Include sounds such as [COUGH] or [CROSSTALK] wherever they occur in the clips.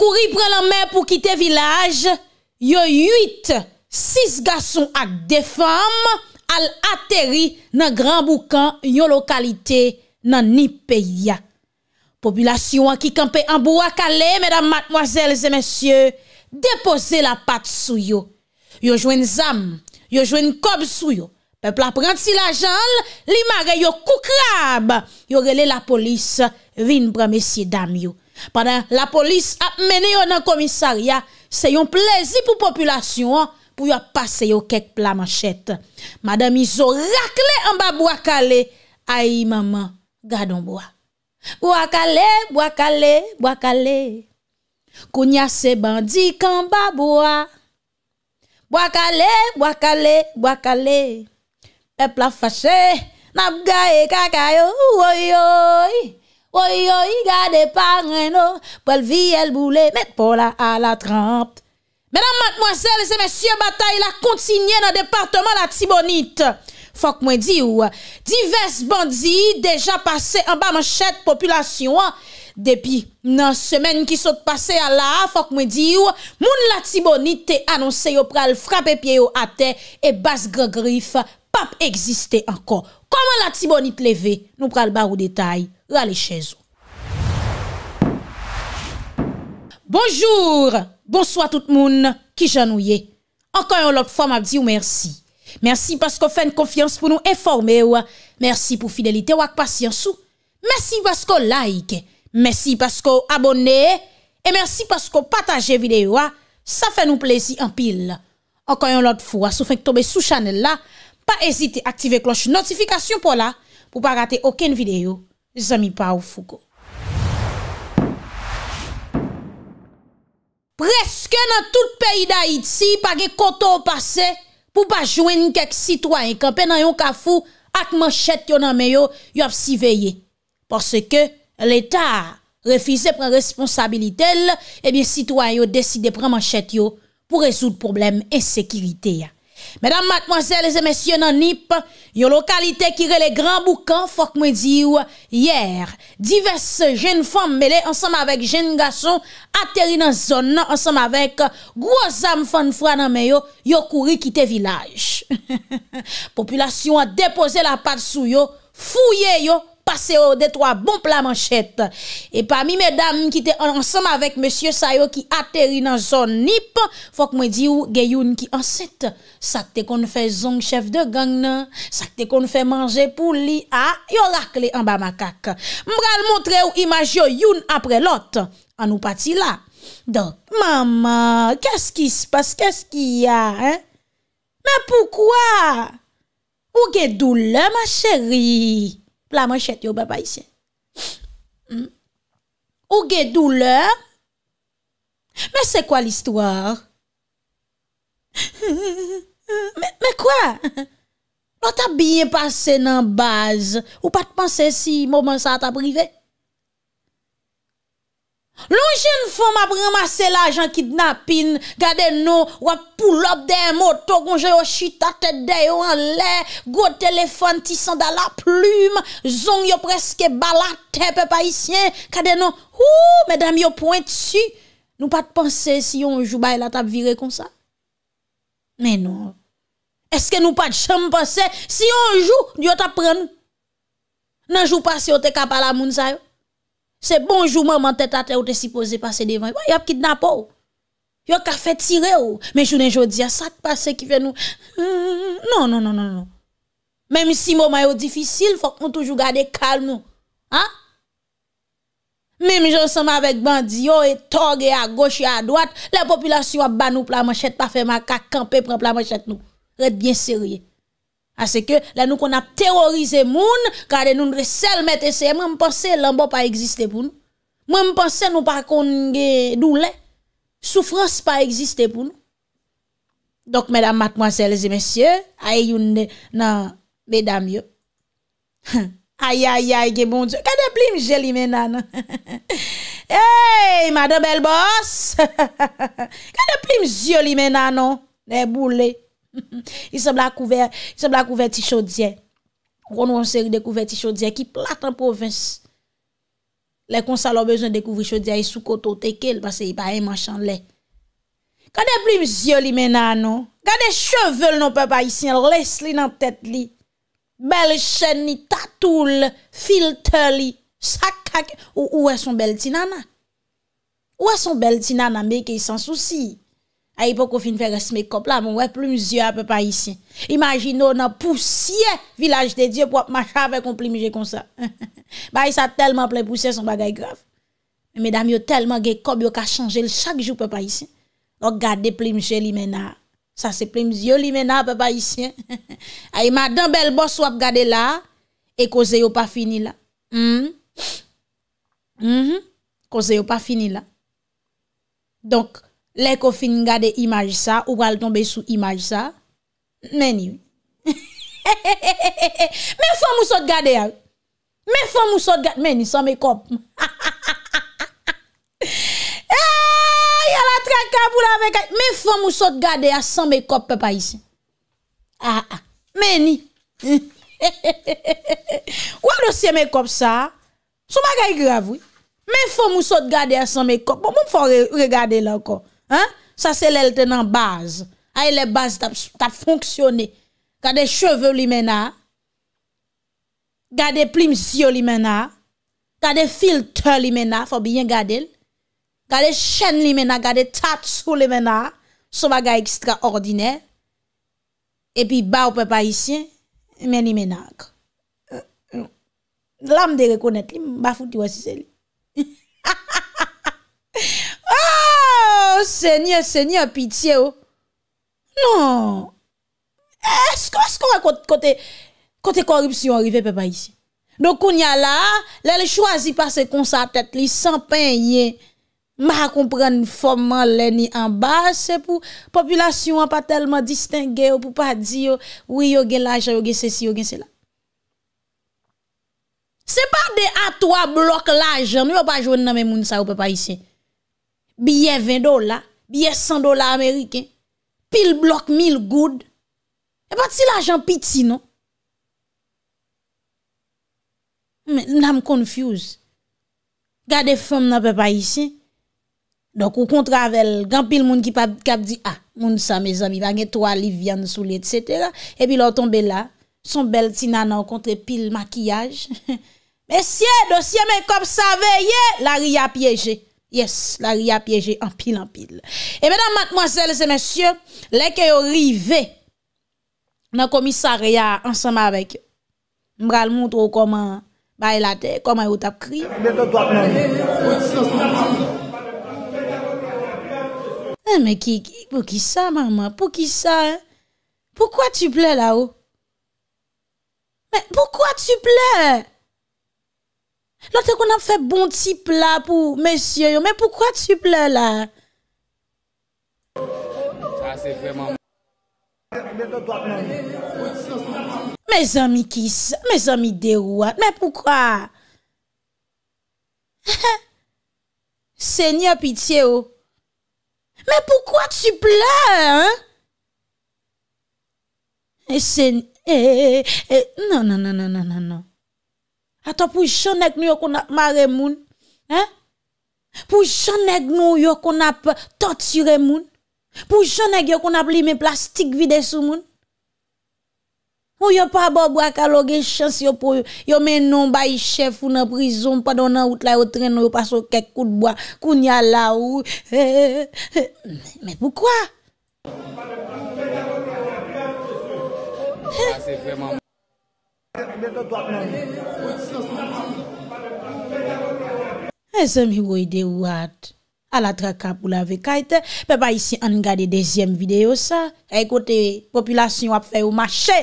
kouri pren la mer pou kite vilaj, yo yuit, sis gason ak defam, al ateri nan gran boukan, yon lokalite nan nipeya. Populasyon an ki kampe an bou ak ale, medan matmoazel zemensye, depose la pat sou yo, yo jwen zam, yo jwen kob sou yo, pepla prant si la jan, li mare yo koukrab, yo rele la polis, vin pre mesye dam yo. Padan la polis ap mene yo nan komisarya, se yon plezi pou populasyon, pou yo pase yo kek pla manchete. Madame Izo rakle an ba bwa kale, ayi maman, gade an bwa. Bwa kale, bwa kale, bwa kale, kounya se bandi kan ba bwa. Bwa kale, bwa kale, bwa kale, epla fache, nap gae kaka yo, yo, yo, yo. Oyo, yi gade pa reno, oh. pou el vi el boule, met pou la a la tramp. Medan matmozèl, se mèsyè bata ila kontinye nan departman la tibonite. Fok mwen di ou, divers bandi deja pase an ba man chèd populasyon. Depi nan semen ki sote pase ala, fok mwen di ou, moun la tibonite te anonse yo pral frape pie yo ate, e bas gre grif pap egziste anko. Koman la tibonite leve nou pral ba ou detay? Ou alè chèzou. Bonjour! Bonsoit tout moun ki janouye. Ankan yon lot fòm ap di ou mersi. Mersi paskou fèn konfians pou nou eforme ou. Mersi pou fidelite ou ak pasyans ou. Mersi paskou like. Mersi paskou abone. E mersi paskou pataje vide ou. Sa fè nou plezi anpil. Ankan yon lot fòm ap sou fèn k tombe sou chanel la. Pa ezite aktive kloch notifikasyon pou la. Pou pa rate okèn vide ou. Zami pa ou fougo. Preske nan tout peyi da iti, pa ge koto ou pase pou pa jwenni kek sitwanyen. Kampen nan yon kafou, ak manchet yon anmeyo, yon ap si veye. Pase ke l'Etat refize pren responsabilitel, e bin sitwanyen yo deside pren manchet yo pou rezout problem ensekirite ya. Mèdam matmwazèl, zè mèsyè nan nip, yo lokalite kire le gran boukan, fòk mwen diyo, yèr, divès jèn fòm mele, ansèm avèk jèn gason, atèri nan zon nan, ansèm avèk gwozam fòn fwa nan meyo, yo kouri kite vilaj. Populasyon a depose la pat sou yo, fouye yo, Pase ou de to a bon plat manchete. E pa mi medam ki te ansam avek Monsie Sayo ki ateri nan zon nip, Fok mwen di ou ge youn ki ansete. Sakte kon fè zon chef de gang nan, Sakte kon fè manje pou li ah, a, Yon rak li an ba makak. Mbran montre ou imaj yo youn apre lot, An ou pati la. Don, mama, Kes ki spas, kes ki ya, eh? Ma poukwa? Ou ge doule, ma cheri? Plaman chet yo beba isye. Hmm. Ou ge douleur? Men se kwa l'histoire? Men kwa? Non ta bin pase nan baz? Ou pat manse si momen sa ta brive? Loun jen fò m ap remase la jan kidnapin, kade nou wap pou lop den moto, kon jè yo chita tèdè yo an lè, go tèlefon tisènda la plume, zon yo preske balatè pe pa isyen, kade nou, ou, medèm yo pwèn t'si, nou pat pense si yon jou bay la tap vire kon sa? Men nou, eske nou pat chèm pense, si yon jou, diyo tap pren, nan jou pas yon te kap ala moun sa yo? Se bonjou mè mè tè tè tè ou tè si pose pase devan, wè yop ki dna pou. Yo ka fè tire ou, mè jounen joudi a sa te pase ki fè nou. [LAUGHS] Non, non, non, non, non. Mè mi si mè mè yo difisil, fòk mè toujou gade kalm nou. Ha? Mè mi joun seman avèk bandi yo, et togè a goche, a doat, lè populasyon wè ban nou plam chèt pa fè mè ka kampe prè plam chèt nou. Rèd bien serye. Asè ke, la nou kon ap terorize moun, kade nou ndre sel met eseye. Mwen mpense, lambo pa egziste pou nou. Mwen mpense, nou pa kon doulè. Soufrans pa egziste pou nou. Dok, mèdam matmwansèl zi mèsyè, ayoun nan mèdam yo. Ayayay ge moun, kade plim jè li mena nan. Eyy, madè belbòs. Kade plim jè li mena nan, ne boulè. I se bla kouvè ti chodien Konon se yi dekouvè ti chodien Ki platan provins Le konsa lò bezon dekouvè chodien Yi sou koto tekel Basè yi pa yi manchan le Kade pli mziyo li mena anon Kade chevel non pe pa yi sin Les li nan tèt li Bel chen ni tatoul Filter li Sakak Ou ou e son bel ti nana Ou e son bel ti nana Mbeke yi san souci Mbeke yi san souci ay pou kou fin fè gè si mè kop la, mwen wè plim zyo apè pa yisi. Imagino nan poussye, vilaj de diyo pou ap machave kon plim zyo kon sa. Bayi sa telman plè poussye son bagay grav. Mè dam yo telman gè kop, yo ka chanje lè chak jou apè pa yisi. O gade plim zyo li mena. Sa se plim zyo li mena apè pa yisi. Ayi madan bel bòs wè ap gade la, e ko zè yo pa fini la. Hmm? Hmm? Ko zè yo pa fini la. Donk, Lè kò fin gade imaj sa, ou gwal tombe sou imaj sa. Meni. Men [LAUGHS] fò mou sot gade a. Men fò mou sot gade a. Meni, san me kop. [LAUGHS] Ya la trakab ou la vekaj. Men fò mou sot gade a san me kop pe pa isi. Meni. Wè lò se me kop sa. Sou mè gwa yi grav wè. Men fò mou sot gade a san me kop. Mè fò mou fò regade lò kò. Ha? Sa se lèl tè nan base. Aè lè base tap fonksyonè. Gade cheveu li mena. Gade plim siyo oh, li mena. Gade filte li mena. Fò bi yè gade lè. Gade chèn li mena. Gade tat sou li mena. Sou baga ekstra ordine. E pi ba ou pe pa isyen. Meni menak. Euh, euh, La m de rekounèt li. Ba fouti wè si zè li. Ha ha! Se nye, se nye, pitiye ou. Non. E, eskou, eskou, kote korupsyon yon rive pe pa yisi. Dokoun ya la, lè lè chwazi pa se konsa tet li, san pen yè. Ma a kompren forman lè ni an bas, se pou populasyon an pa telman distingè ou, oh, pou pa di yo, oh, ou yo gen l'ajan, yo gen se si, yo gen se la. Se pa de a to a blok l'ajan, nou yo pa jwen nan men moun sa ou pe pa yisi. Biye 20 dola, biye 100 dola Ameriken, pil blok 1000 goud. E pati la jan piti non? Men, nan m konfuse. Gade fom nan pe pa isi. Dok ou kontravel, gan pil moun ki pa kap di, a, ah, moun sa me zami, vange toaliv, vyan soule, etc. E pi lor tombe la, son bel ti nanan kontre pil makiyaj. Men siye, dosye men kop sa veye, la ri apieje. Yes, la ri a piyeje anpil anpil. E menan matmozelle se mensyon, leke yo rive, nan komisari ya ansama avek. Mbra l moun tro koman, baye la dey, koman yo tap kri. Eh men ki, pou ki sa maman, pou ki sa. Poukwa ti ple la ou? Mwen, poukwa ti ple? Mwen, poukwa ti ple? Lote kon an fe bon ti pla pou mesye yo, men poukwa ti pla la? Me zan mi kisa, me zan mi dewa, men poukwa? Senya [LAUGHS] piti yo, men poukwa ti pla? Mwen poukwa e ti pla? E, e, non, non, non, non, non, non, non. Ato pou chanek nou yo kon ap mare moun? Hè? Pou chanek nou yo kon ap torture moun? Pou chanek yo kon ap lime plastik vide sou moun? Ou yo pa bobo akalogue chans yo pou yo menon bayi chef ou nan prizon pa don nan out la yo treno yo pa sou kek kout bo koun ya la ou Mè pou kwa? Mè zè mi wè di ou wè at. Eh, a [LAUGHS] la tra kap ou la ve kajte. Mè pa isi an gade dezyem video sa. E kote, populasyon ap fè ou mâche.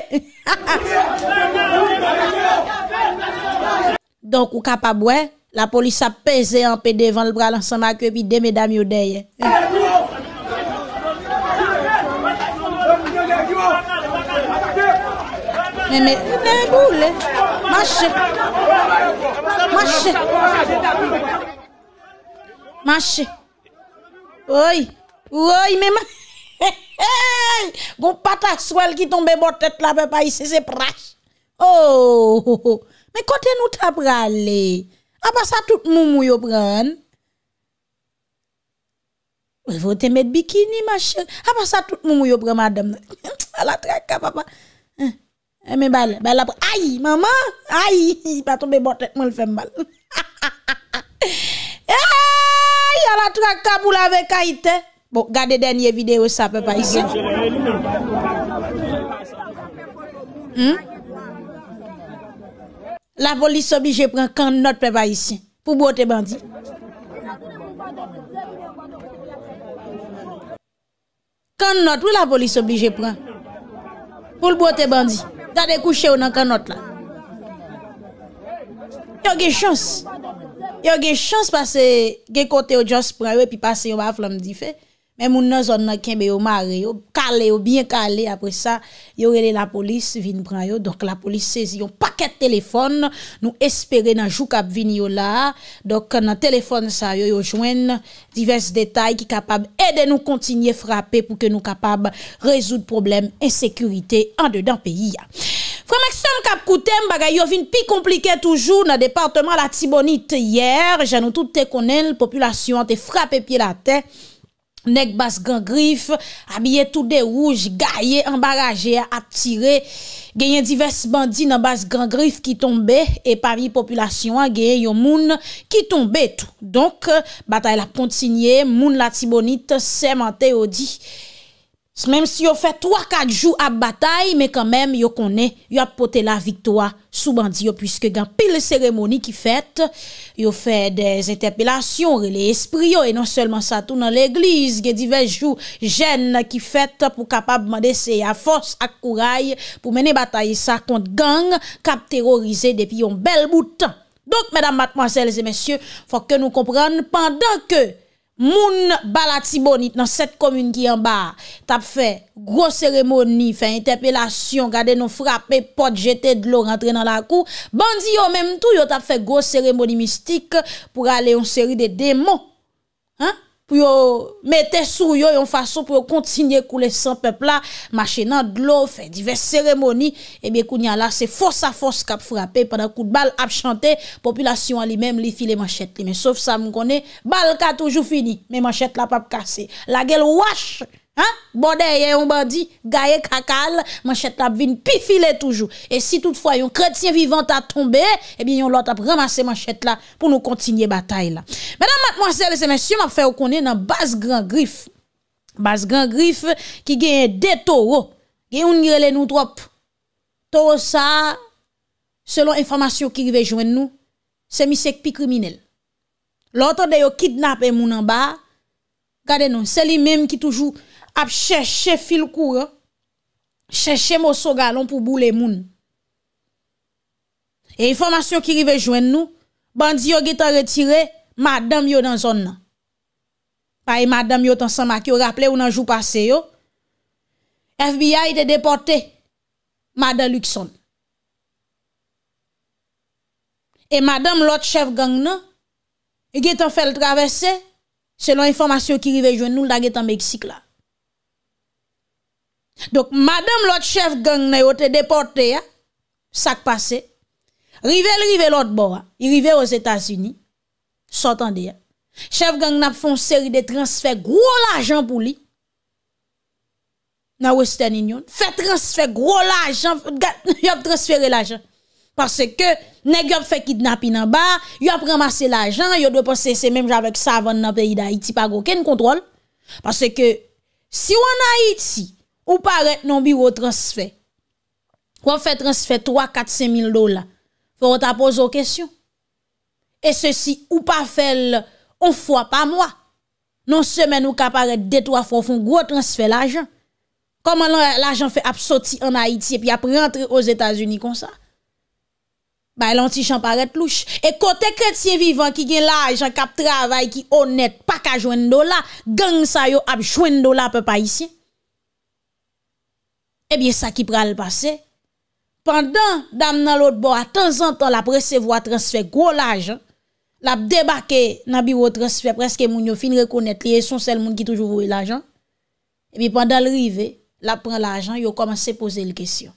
Donk ou kap ap wè, la polis ap pè zè an pè devan l'bra lansan mâche pi demè dami ou dey. Mè mè, mè boulè. Mâche. Mè mè, mè boulè. Mache, oi, oi, me man, [LAUGHS] bon he, he, go pata swel ki tombe botet oh, ah, ah, [LAUGHS] la, papa, isi se prash. Oh, eh, ho, ho, me kote nou ta prale, a pa sa tout mou mou yo pran. We vou te met bikini, mache, a pa sa tout mou mou yo pran, madame. A la traka, papa. E me bala, bala, a yi, mama, a yi, pa tombe botet, moun le fem bal. [LAUGHS] la trak kabou lave kaiten. Bon, gade denye videyo sa pepa isen. Hmm? La polis oblige pran kan not pepa isen pou bote bandi. Kan not, wè la polis oblige pran pou bote bandi. Gade kouche ou nan kan not la. Yon gen chans. Yon gen chans. Yo gen chans pase, gen kote yo jans pran yo, pi pase yo ba flamdi fe, men moun nan zon nan ken be yo mare yo, kalé yo, bien kalé apre sa, yo rele la polis vin pran yo, dok la polis sezi yo paket telefon, nou espere nan jou kap vin yo la, dok nan telefon sa yo yo jwen, divers detay ki kapab e de nou kontinye frape pou ke nou kapab rezout problem e sekurite an de dan peyi ya. Fwa Maksan Kapkouten, bagay yo vin pi komplike toujou nan departman la tibonite. Yer, janou tout te konen, populasyon te frape pi la te. Nek bas gangrif, abye tout de ouj, gaye, embaraje, atire. Genyen divers bandi nan bas gangrif ki tombe. E pavi populasyon genyen yon moun ki tombe tou. Donk, batay la pontsinyen, moun la tibonite seman te yodi. Mèm si yo fè 3-4 jou ap batay, mè kè mèm yo konè, yo ap pote la viktoa soubandi yo, pwiske gen pil seremoni ki fèt, yo fè des interpelasyon, relè espri yo, e non sèlman sa tou nan l'eglise, gen divej jou jèn ki fèt, pou kapab mèdè se a fòs ak kouray, pou mène batay sa kont gang, kap terorize depi yon bel boutan. Donk, mèdam, matman, zèl, zè, mèsyè, fòk ke nou kompran, pandan ke... Moun balatibonit nan set komyun ki yon bar, tap fe gros seremoni, fe interpelasyon, gade nou frape pot jete dlo rentre nan la kou, bandi yo menm tou, yo tap fe gros seremoni mistik pou ale yon seri de demo. Haan? pou yo mette sou yo yon fason pou yo kontinye kou lesan pepla, mache nan glou, fe divers seremoni, e mi kou nyan la se fos a fos kap frape, padan kou bal ap chante, populasyon li mem li file manchet li, me sof sa mkone, bal ka toujou fini, me manchet la pap kase, la gel wach! Hein? Bode on un bandit, gaye kakal, manchette la vin pifile toujours. Et si toutefois yon chrétien vivant a tombé, eh bien, l'autre a ramassé manchette là pour nous continuer bataille là. Mesdames, mademoiselles et messieurs, m'a fait connaître dans base grand griffe. base grand griffe qui gagne deux taureaux. Gagne une nous trop. Tout ça, selon information qui vient joindre nous, c'est misek pi criminel. L'autre de yon kidnappé moun en bas. gardez nous, c'est lui-même qui toujours ap chèche fil kouro, chèche mòso galon pou bou le moun. E informasyon ki rive jwen nou, bandi yo getan retire, madame yo dan zon nan. Pa e madame yo tan san makyo, rappele ou nan jou pase yo, FBI ite deporte, madame luk son. E madame lot chèv gang nan, getan fel travesse, selon informasyon ki rive jwen nou, da getan Meksik la. Donc, madame l'autre chef gang n'a été déporté, hein. ça passé. Rivel, rivel l'autre bord, hein. il rive aux États-Unis. S'entendez. Hein. Chef gang n'a fait une série de transferts gros l'argent pour lui. Dans Western Union. Fait transfert gros l'argent, [LAUGHS] il a transféré l'argent. Parce que, il a fait kidnapping en bas, Il a ramassé l'argent, Il doit penser c'est même avec avant dans le pays d'Haïti, pas aucun contrôle. Parce que, si on a Haïti, Ou paret nan biro transfè? Kwa fè transfè 3, 4, 5 mil dola? Fè ou ta pose ou kesyon? E se si ou pa fèl ou fwa pa mwa? Nan semen ou ka paret detwa fwa fwen kwa transfè la jan? Koman la jan fè ap soti an Haiti pi ap rentre os Etats-Unis kon sa? Bay lan ti chan paret louch. E kote kretye vivan ki gen la jan kap travay ki onet pa ka jwen dola, gen sa yo ap jwen dola pe pa isye. Ebyen eh sa ki pral pase, pandan dam nan lot bo a tan zan tan la prese vo a transfer kwo la ajan, eh la debake nan biwo transfer preske moun yo fin rekonet liye son sel moun ki toujou vowe la ajan, ebyen pandan li rive, la pre la ajan yo komanse pose l kesyon.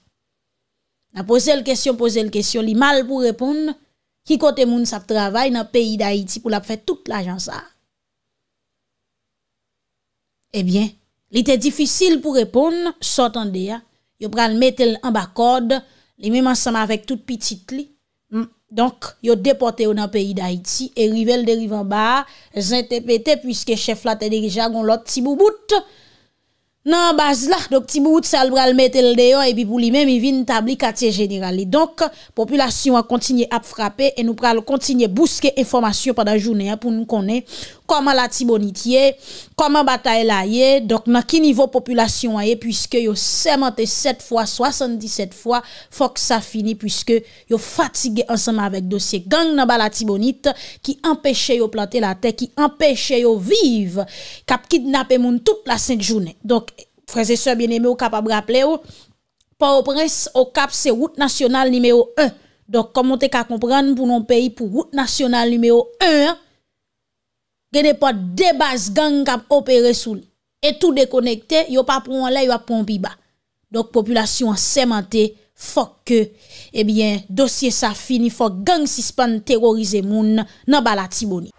Na pose l kesyon, pose l kesyon, li mal pou reponde, ki kote moun sa travay nan peyi da Haiti pou la pre tout la ajan sa. Ebyen, eh Li te difisil pou repon, sot an de ya, yo pran metel an ba kod, li mi man saman vek tout pitit li. Donk, yo depote ou nan peyi d'Haïti, e rivel de rivan ba, zan te pete, pwiske chef la te dirija, gon lot ti bou bout, yo pran metel an ba kod, Nan an baz la, dok ti mout sal bral metel deyon e bi pou li men mi vin tabli katye jenerali. Donk, populasyon an kontinye ap frape e nou pral kontinye bouske informasyon padan jounen ya pou nou konen koman la tibonit ye, koman batay la ye, donk nan ki nivou populasyon a ye pwiske yo 77 fwa, 77 fwa, fwa ksa fini pwiske yo fatige ansanman vek dosye gang nan ba la tibonit ki empeshe yo plante la te, ki empeshe yo vive kap kidnap e moun tout la 5 jounen. Freze sè bine mè ou kap ap rap lè ou, pa ou pres ou kap se route nationale nime ou 1. Dok komon te ka kompran pou non peyi pou route nationale nime ou 1, genè pa debaz gang kap opere sou li. Etou dekonekte, yo pa pou an lè yo ap pon pi ba. Dok populasyon semente eh fok ke dosye sa fini fok gang sispan terorize moun nan bala tibouni.